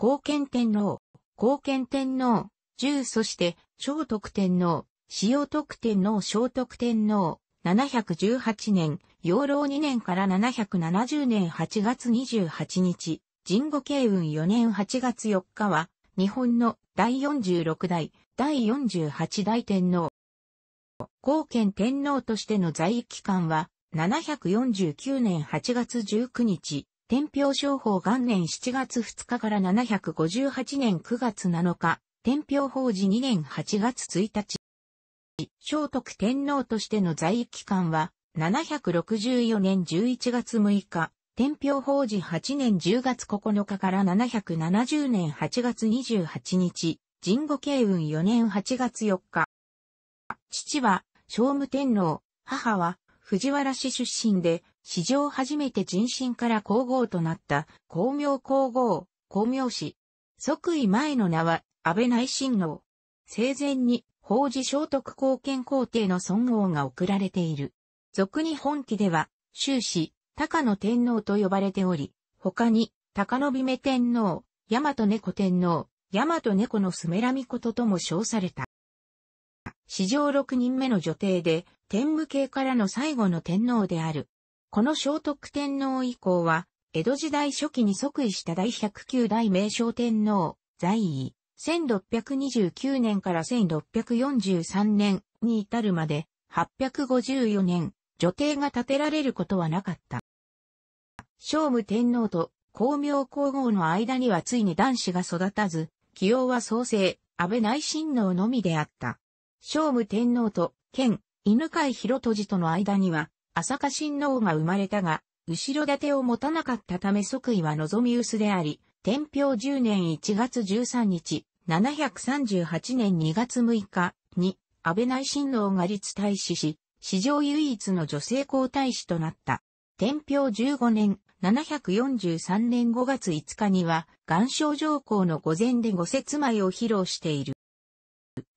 後献天皇、後献天皇、十そして、聖徳天皇、正徳天皇聖徳天皇、718年、養老2年から770年8月28日、神後慶雲4年8月4日は、日本の第46代、第48代天皇。後献天皇としての在位期間は、749年8月19日、天平商法元年7月2日から758年9月7日、天平法事2年8月1日。聖徳天皇としての在位期間は、764年11月6日、天平法事8年10月9日から770年8月28日、神後慶運4年8月4日。父は、聖武天皇、母は、藤原氏出身で、史上初めて人心から皇后となった光明皇后、光明氏。即位前の名は安倍内親王。生前に法事聖徳貢献皇帝の尊王が贈られている。俗に本記では、終始、高野天皇と呼ばれており、他に、高野姫天皇、大和猫天皇、大和猫のスメラミこととも称された。史上6人目の女帝で、天武系からの最後の天皇である。この聖徳天皇以降は、江戸時代初期に即位した第109代名称天皇、在位、1629年から1643年に至るまで、854年、女帝が建てられることはなかった。聖武天皇と光明皇后の間にはついに男子が育たず、起用は創生、安倍内親王のみであった。聖武天皇と、県、犬飼広都寺との間には、浅香親王が生まれたが、後ろ盾を持たなかったため即位は望み薄であり、天平10年1月13日、738年2月6日に、安倍内親王が立大使し、史上唯一の女性皇太子となった。天平15年、743年5月5日には、岩礁上皇の御前で御説前を披露している。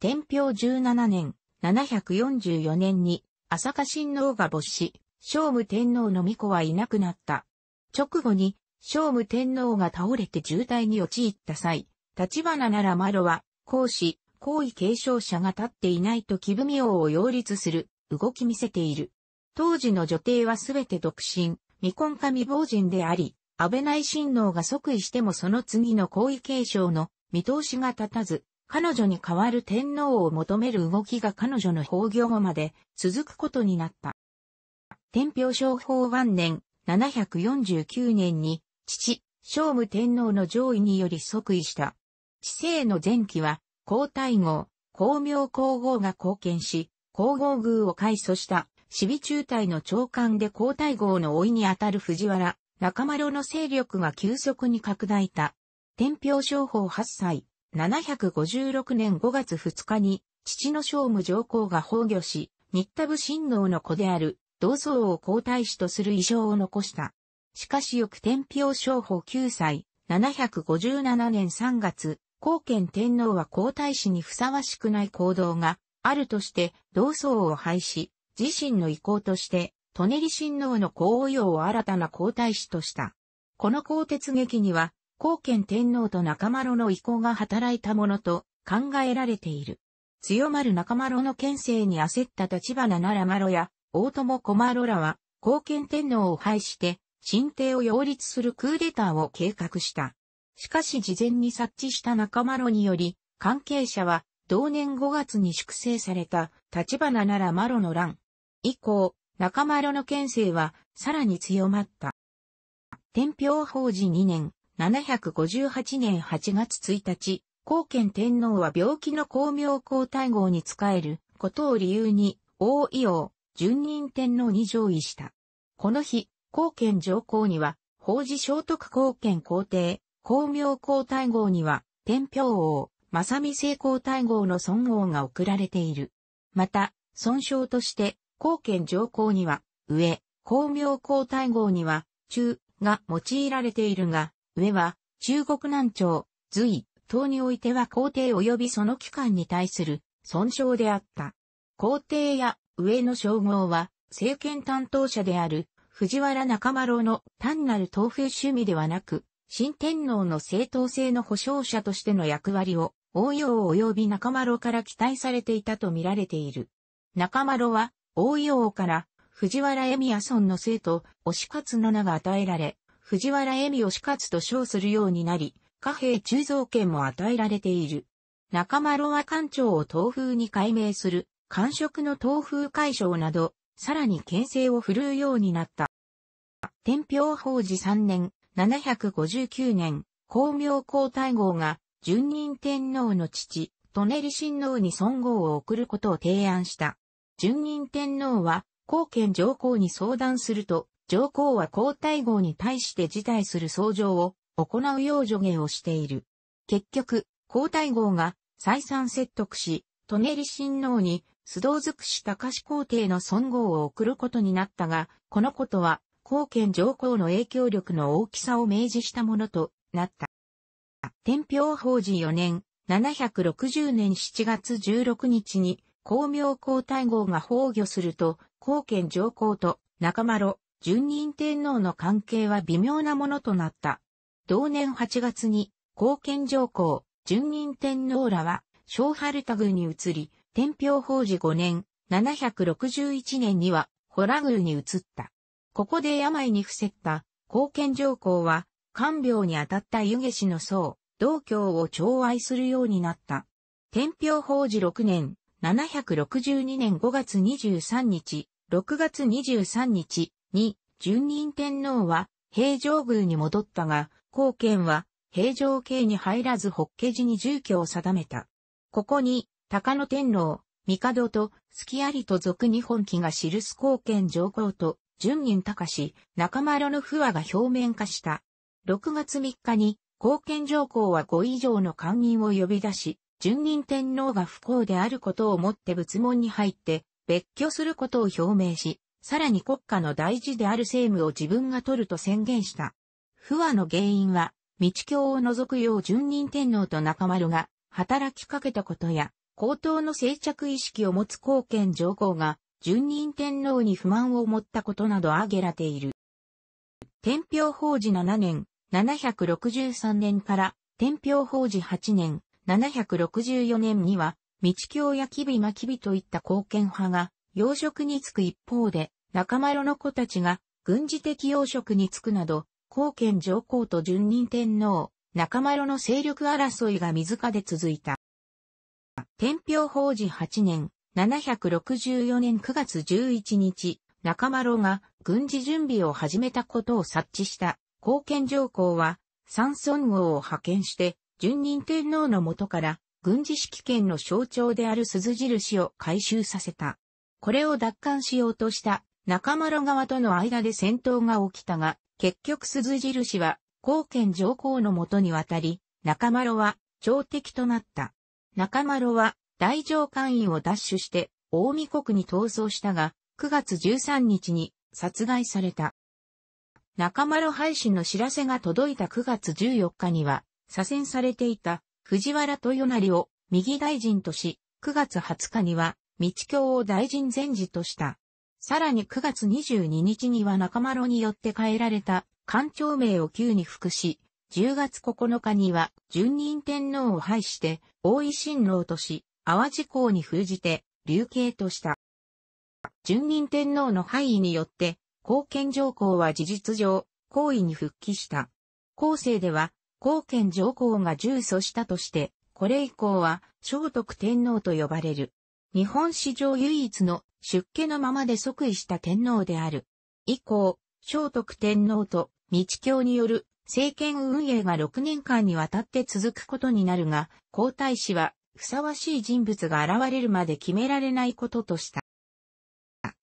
天平17年、744年に、朝香親王が没し、聖武天皇の巫女はいなくなった。直後に、聖武天皇が倒れて渋滞に陥った際、立花ならマロは、公子、皇位継承者が立っていないと木分王を擁立する、動き見せている。当時の女帝はすべて独身、未婚か未亡人であり、安倍内親王が即位してもその次の皇位継承の見通しが立たず、彼女に代わる天皇を求める動きが彼女の崩御後まで続くことになった。天平商法万年749年に父、聖武天皇の上位により即位した。治世の前期は皇太后、皇明皇后が貢献し、皇后宮を改祖した死備中隊の長官で皇太后の老いにあたる藤原、中丸の勢力が急速に拡大た。天平商法8歳、756年5月2日に、父の聖武上皇が崩御し、新田部親王の子である、同宗を皇太子とする遺書を残した。しかし翌天平商法9歳、757年3月、後見天皇は皇太子にふさわしくない行動があるとして、同宗を廃止、自身の意向として、舎人親王の皇王を新たな皇太子とした。この皇鉄劇には、高見天皇と中丸の意向が働いたものと考えられている。強まる中丸の県政に焦った立花奈良丸や大友小丸らは、高見天皇を廃して、新帝を擁立するクーデターを計画した。しかし事前に察知した中丸により、関係者は、同年5月に粛清された、立花ならマロの乱。以降、中丸の県政は、さらに強まった。天平法治2年、758年8月1日、高賢天皇は病気の光明皇太后に仕えることを理由に、王位王、順任天皇に上位した。この日、後見上皇には、法事聖徳高賢皇帝、光明皇太后には、天平王、正見聖皇太后の尊王が贈られている。また、尊称として、高賢上皇には、上、光明皇太后には、中、が用いられているが、上は、中国南朝、隋、唐においては皇帝及びその機関に対する損傷であった。皇帝や上の称号は、政権担当者である藤原中丸の単なる東風趣味ではなく、新天皇の正当性の保障者としての役割を、応用及び中丸から期待されていたと見られている。中丸は、応用から藤原恵美也孫の生徒、推し勝名が与えられ、藤原恵美を死活と称するようになり、貨幣鋳造権も与えられている。中丸は官庁を東風に改名する、官職の東風解消など、さらに牽制を振るうようになった。天平法治3年、759年、光明皇太后が、順任天皇の父、トネリ親王に尊号を送ることを提案した。順任天皇は、皇権上皇に相談すると、上皇は皇太后に対して辞退する相乗を行うよう助言をしている。結局、皇太后が再三説得し、舎人親王に須藤尽くし高志皇帝の尊号を送ることになったが、このことは、皇権上皇の影響力の大きさを明示したものとなった。天平法事4年、760年7月16日に、光明皇太后が崩御すると、皇権上皇と中丸、順任天皇の関係は微妙なものとなった。同年8月に、貢献上皇、順任天皇らは、小春田宮に移り、天平法事5年、761年には、ホラ宮に移った。ここで病に伏せった、貢献上皇は、看病に当たった湯下氏の僧、道教を寵愛するようになった。天平法事6年、762年5月23日、6月23日、二順任天皇は平城宮に戻ったが、後見は平城系に入らず法華寺に住居を定めた。ここに、高野天皇、帝と、月ありと俗日本記が記す後見上皇と、順任隆、中丸の不和が表面化した。6月3日に、後見上皇は5以上の官人を呼び出し、順任天皇が不幸であることをもって仏門に入って、別居することを表明し、さらに国家の大事である政務を自分が取ると宣言した。不和の原因は、道教を除くよう順任天皇と中丸が働きかけたことや、高等の静着意識を持つ貢献上皇が、順任天皇に不満を持ったことなど挙げられている。天平法事7年、763年から、天平法事8年、764年には、道教や吉備真備といった貢献派が、養殖に就く一方で、仲間の子たちが軍事的養殖に就くなど、後見上皇と順任天皇、仲間の勢力争いが水下で続いた。天平法治8年、764年9月11日、仲間が軍事準備を始めたことを察知した後見上皇は、三尊王を派遣して、順任天皇のもとから、軍事指揮権の象徴である鈴印を回収させた。これを奪還しようとした中丸側との間で戦闘が起きたが、結局鈴印は、後見上皇のもとに渡り、中丸は、朝敵となった。中丸は、大上官員を奪取して、大見国に逃走したが、9月13日に、殺害された。中丸廃止の知らせが届いた9月14日には、左遷されていた藤原豊成を右大臣とし、9月20日には道教を大臣前寺とした。さらに9月22日には中丸によって変えられた官庁名を急に服し、10月9日には順任天皇を廃して、大井神郎とし、淡路港に封じて、流刑とした。順任天皇の廃位によって、後見上皇は事実上、皇位に復帰した。後世では、後見上皇が重訴したとして、これ以降は、聖徳天皇と呼ばれる。日本史上唯一の出家のままで即位した天皇である。以降、聖徳天皇と道教による政権運営が6年間にわたって続くことになるが、皇太子はふさわしい人物が現れるまで決められないこととした。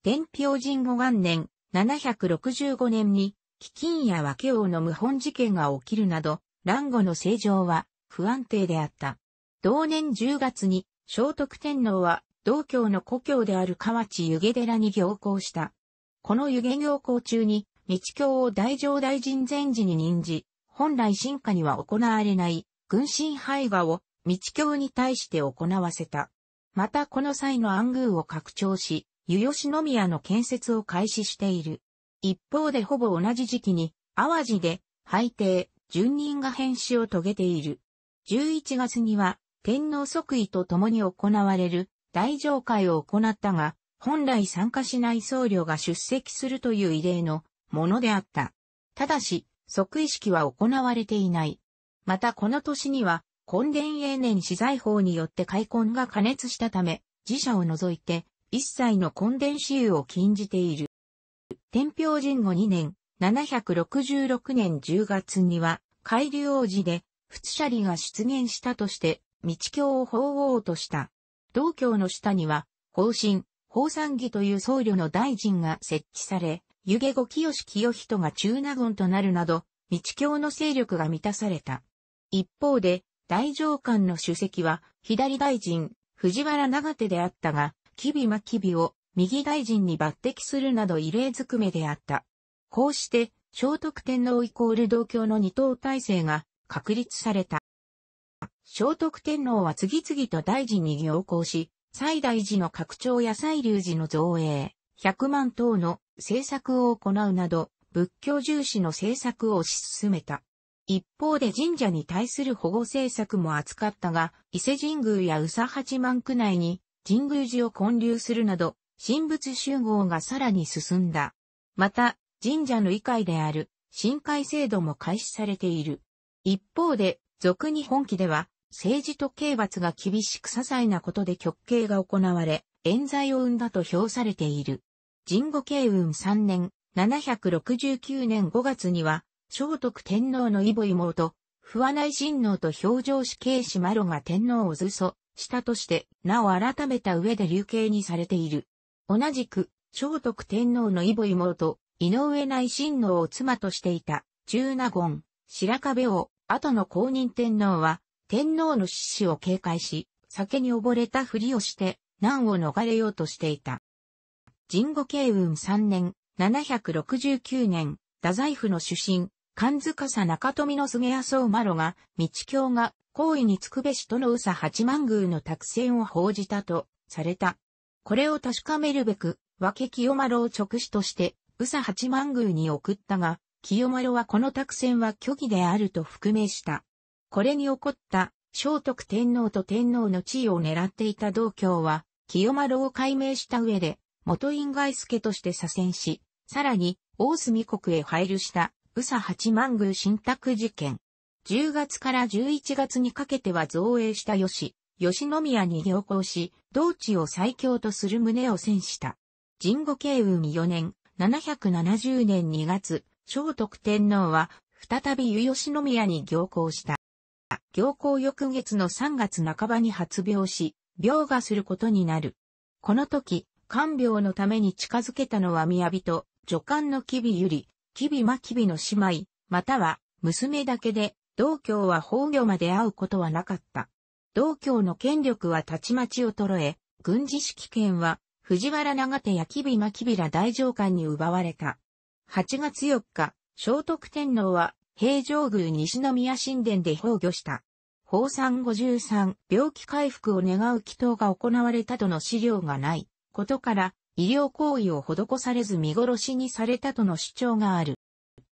天平神五元年765年に、飢饉や和家王の謀反事件が起きるなど、乱後の政情は不安定であった。同年10月に聖徳天皇は道教の故郷である河内湯気寺に行行した。この湯気行行中に、道教を大乗大臣前寺に任じ、本来進化には行われない、軍神廃画を道教に対して行わせた。またこの際の暗宮を拡張し、湯吉宮の建設を開始している。一方でほぼ同じ時期に、淡路で、廃帝、順人が変死を遂げている。11月には、天皇即位と共に行われる、大乗会を行ったが、本来参加しない僧侶が出席するという異例のものであった。ただし、即位式は行われていない。またこの年には、根伝永年資材法によって開墾が加熱したため、自社を除いて、一切の根伝私有を禁じている。天平神後2年、766年10月には、海流王子で、仏舎利が出現したとして、道教を法王とした。道教の下には、法神、法産義という僧侶の大臣が設置され、湯気後清清人が中納言となるなど、日教の勢力が満たされた。一方で、大上官の主席は、左大臣、藤原長手であったが、吉備真吉備を右大臣に抜擢するなど異例ずくめであった。こうして、聖徳天皇イコール同教の二等体制が確立された。聖徳天皇は次々と大臣に行行し、西大寺の拡張や西流寺の造営、百万等の政策を行うなど、仏教重視の政策を推し進めた。一方で神社に対する保護政策も扱ったが、伊勢神宮や宇佐八幡区内に神宮寺を建立するなど、神仏集合がさらに進んだ。また、神社の異会である、神会制度も開始されている。一方で、俗に本記では、政治と刑罰が厳しく些細なことで極刑が行われ、冤罪を生んだと評されている。神護慶運3年、769年5月には、聖徳天皇の異母妹、不和内親王と表情死刑士マロが天皇を図書したとして、名を改めた上で流刑にされている。同じく、聖徳天皇の異母妹、井上内親王を妻としていた、中納言、白壁を、後の公認天皇は、天皇の死死を警戒し、酒に溺れたふりをして、難を逃れようとしていた。神護慶雲3年、769年、太宰府の出身、神塚さ中富の菅谷宗馬呂が、道教が、行為につくべしとの宇佐八幡宮の託戦を報じたと、された。これを確かめるべく、家清呂を直使として、宇佐八幡宮に送ったが、清呂はこの託戦は虚偽であると復命した。これに起こった聖徳天皇と天皇の地位を狙っていた道教は、清丸を解明した上で、元院外助として左遷し、さらに、大隅国へ配慮した、宇佐八幡宮新宅事件。10月から11月にかけては造営した吉、吉宮に行行し、道地を最強とする旨を戦した。神後慶雲4年、770年2月、聖徳天皇は、再び湯吉宮に行行した。行幸翌月の3月半ばに発病し、病がすることになる。この時、看病のために近づけたのは宮人、助官の吉備百合、吉備真吉備の姉妹、または娘だけで、道教は法御まで会うことはなかった。道教の権力はたちまち衰え、軍事指揮権は藤原長手や吉備真吉備ら大上官に奪われた。8月4日、聖徳天皇は平城宮西宮神殿で崩御した。法産53、病気回復を願う祈祷が行われたとの資料がないことから、医療行為を施されず見殺しにされたとの主張がある。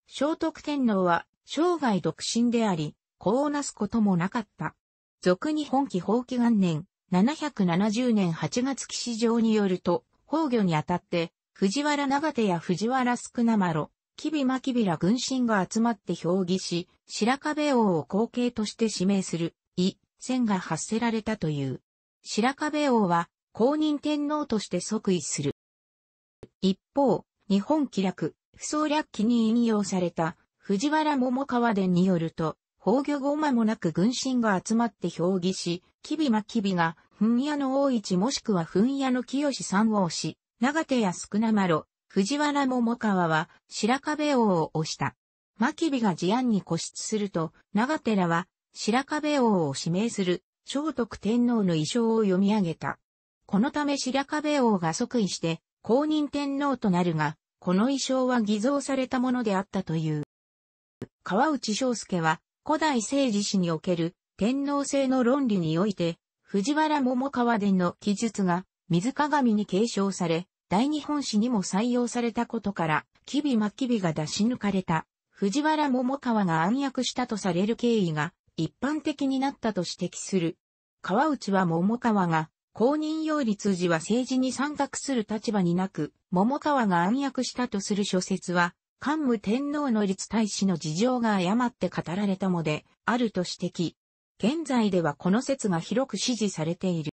聖徳天皇は生涯独身であり、子をなすこともなかった。俗に本期放棄元年、770年8月起史上によると、崩御にあたって、藤原長手や藤原宿なまろ、キビマキビら軍神が集まって評議し、白壁王を後継として指名する、い、戦が発せられたという。白壁王は、公認天皇として即位する。一方、日本気楽、不相略記に引用された、藤原桃川伝によると、崩御後間もなく軍神が集まって評議し、キビマキビが、んやの大市もしくはふんやの清三王し、長手や少なまろ、藤原桃川は白壁王を推した。牧備が事案に固執すると、長寺は白壁王を指名する聖徳天皇の遺書を読み上げた。このため白壁王が即位して公認天皇となるが、この遺書は偽造されたものであったという。川内章介は古代政治史における天皇制の論理において、藤原桃川伝の記述が水鏡に継承され、大日本史にも採用されたことから、吉備真備が出し抜かれた、藤原桃川が暗躍したとされる経緯が一般的になったと指摘する。川内は桃川が、公認擁立時は政治に参画する立場になく、桃川が暗躍したとする諸説は、桓武天皇の立大使の事情が誤って語られたもで、あると指摘。現在ではこの説が広く支持されている。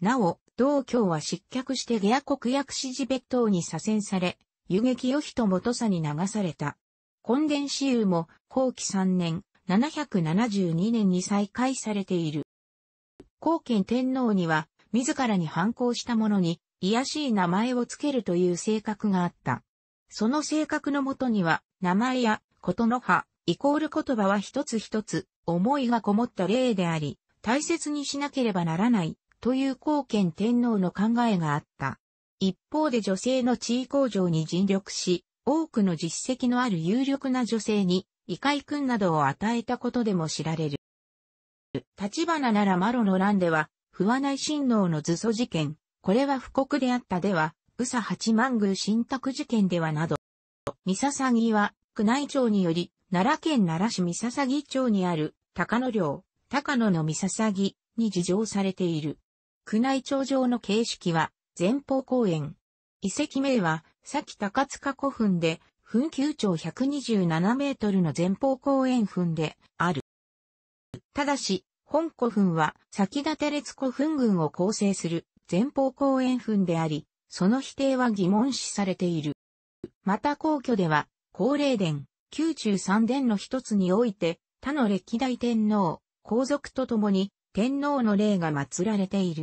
なお、道教は失脚して下野国薬師寺別当に左遷され、遊撃与と元さに流された。根伝子有も、後期3年、772年に再開されている。後見天皇には、自らに反抗した者に、癒しい名前をつけるという性格があった。その性格のもとには、名前や、ことの葉、イコール言葉は一つ一つ、思いがこもった例であり、大切にしなければならない、という後見天皇の考えがあった。一方で女性の地位向上に尽力し、多くの実績のある有力な女性に、異界君などを与えたことでも知られる。立花ならマロの乱では、不和内親王の図祖事件、これは不告であったでは、宇佐八幡宮信託事件ではなど、三笹木は、宮内庁により、奈良県奈良市三笹木町にある、高野領、高野の三笹木に事情されている。宮内庁上の形式は、前方公園。遺跡名は、先高塚古墳で、墳丘長127メートルの前方公園墳である。ただし、本古墳は先立て列古墳群を構成する前方公園墳であり、その否定は疑問視されている。また皇居では、高霊殿、宮中三殿の一つにおいて、他の歴代天皇、皇族と共に天皇の霊が祀られている。